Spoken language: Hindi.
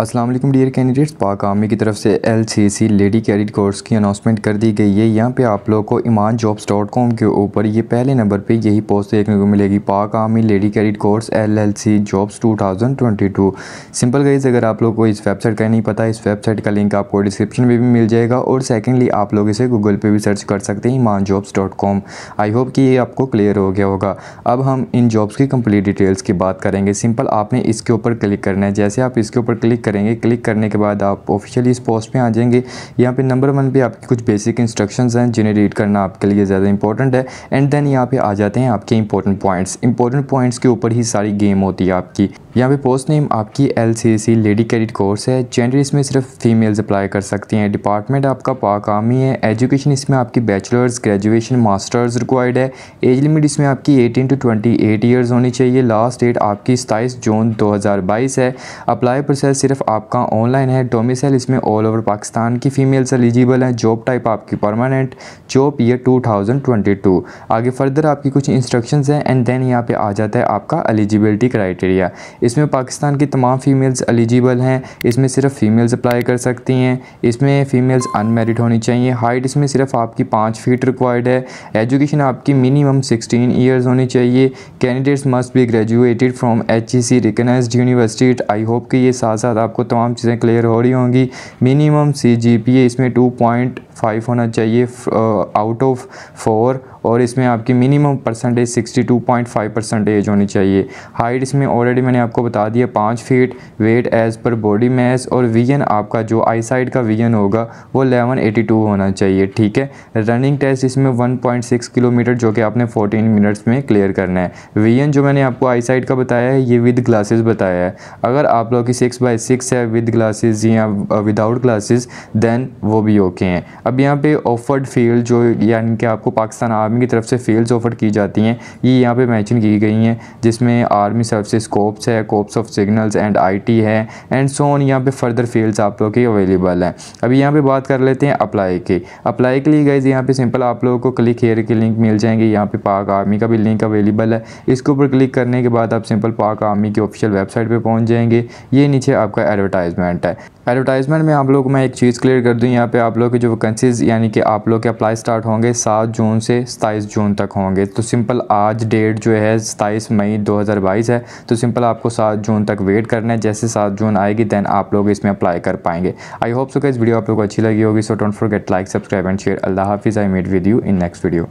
अस्सलाम वालेकुम डियर कैंडिडेट्स पाक आर्मी की तरफ से L C C lady cadet course की अनाउंसमेंट कर दी गई है यहाँ पे आप लोगों को ईमान जॉब्स डॉट कॉम के ऊपर ये पहले नंबर पे यही पोस्ट देखने को मिलेगी Pak army lady cadet course L L C jobs two thousand twenty two simple guys अगर आप लोग को इस वेबसाइट का नहीं पता इस वेबसाइट का लिंक आपको डिस्क्रिप्शन में भी मिल जाएगा और सेकेंडली आप लोग इसे गूगल पर भी सर्च कर सकते हैं Iman jobs dot com I hope कि ये आपको क्लियर हो गया होगा अब हम इन जॉब्स की कम्प्लीट डिटेल्स की बात करेंगे सिंपल आपने इसके ऊपर क्लिक करना है जैसे आप इसके ऊपर क्लिक करेंगे क्लिक करने के बाद आप ऑफिशियली इस पोस्ट पे आ जाएंगे यहाँ पे नंबर वन पे आपके कुछ बेसिक इंस्ट्रक्शंस हैं जिन्हें रीड करना आपके लिए ज़्यादा इंपॉर्टेंट है एंड देन यहाँ पे आ जाते हैं आपके इंपॉर्टेंट पॉइंट्स इंपॉर्टेंट पॉइंट्स के ऊपर ही सारी गेम होती है आपकी यहाँ पे पोस्ट नेम आपकी एल लेडी कैडिट कोर्स है जेंडर इसमें सिर्फ फीमेल्स अप्लाई कर सकती हैं डिपार्टमेंट आपका पाक आर्मी है एजुकेशन इसमें आपकी बैचलर्स ग्रेजुएशन मास्टर्स रिक्वायर्ड है एज लिमिट इसमें आपकी 18 टू 28 ईयर्स होनी चाहिए लास्ट डेट आपकी सताईस जून 2022 है अप्लाई प्रोसेस सिर्फ सिर्फ आपका ऑनलाइन है डोमिसल इसमें ऑल ओवर पाकिस्तान की फीमेल्स एलिजिबल हैं जॉब टाइप आपकी परमानेंट जॉब ईयर 2022 आगे फर्दर आपकी कुछ इंस्ट्रक्शंस हैं एंड देन यहाँ पे आ जाता है आपका एलिजिबिलिटी क्राइटेरिया इसमें पाकिस्तान की तमाम फीमेल्स एलिजिबल हैं इसमें सिर्फ फीमेल्स अप्लाई कर सकती हैं इसमें फीमेल्स अनमेरिड होनी चाहिए हाइट इसमें सिर्फ आपकी पाँच फीट रिक्वायर्ड है एजुकेशन आपकी मिनिमम सिक्सटीन ईयर्स होनी चाहिए candidates must be graduated from H E C recognise university I hope कि ये साथ साथ आपको तमाम चीज़ें क्लियर हो रही होंगी minimum C G P A इसमें टू पॉइंट फाइव होना चाहिए आउट ऑफ फोर और इसमें आपकी मिनिमम परसेंटेज 62.5 परसेंटेज होनी चाहिए हाइट इसमें ऑलरेडी मैंने आपको बता दिया पाँच feet weight as per body mass और वीजन आपका जो आई साइड का वीजन होगा वो 1182 होना चाहिए ठीक है रनिंग टेस्ट इसमें 1.6 किलोमीटर जो कि आपने 14 मिनट्स में क्लियर करना है वीजन जो मैंने आपको आई साइड का बताया है ये विद ग्लासेस बताया है अगर आप लोग की सिक्स बाई सिक्स है विद ग्लासेस या विदाउट ग्लासेज दैन वो भी ओके हैं अब यहाँ पर ऑफर्ड फील्ड जो यानी कि आपको पाकिस्तान आर्मी आर्मी की तरफ से फेल्स ऑफर की जाती हैं ये यहाँ पे मेंशन की गई हैं जिसमें आर्मी सर्विसेज स्कोप्स है corps of signals and IT है एंड सो ऑन यहाँ पे फर्दर फेल्स आप लोगों के अवेलेबल हैं अभी यहाँ पे बात कर लेते हैं अप्लाई के अप्लाई के लिए गाइज यहाँ पे सिंपल आप लोगों को क्लिक हेयर के लिंक मिल जाएंगे यहाँ पे पाक आर्मी का भी लिंक अवेलेबल है इसके ऊपर क्लिक करने के बाद आप सिंपल पाक आर्मी की ऑफिशियल वेबसाइट पर पहुँच जाएंगे ये नीचे आपका एडवर्टाइजमेंट है एडवर्टाइजमेंट में आप लोग मैं एक चीज़ क्लियर कर दूँ यहाँ पे आप लोग की जो वैकेंसीज यानी कि आप लोग के अप्लाई स्टार्ट होंगे सात जून से सताईस जून तक होंगे तो सिंपल आज डेट जो है सताईस मई 2022 है तो सिंपल आपको सात जून तक वेट करना है जैसे सात जून आएगी दैन आप लोग इसमें अप्लाई कर पाएंगे आई होप सो कि इस वीडियो आप लोग को अच्छी लगी होगी so don't forget like subscribe and share अल्लाह हाफिज़ I meet with you in next video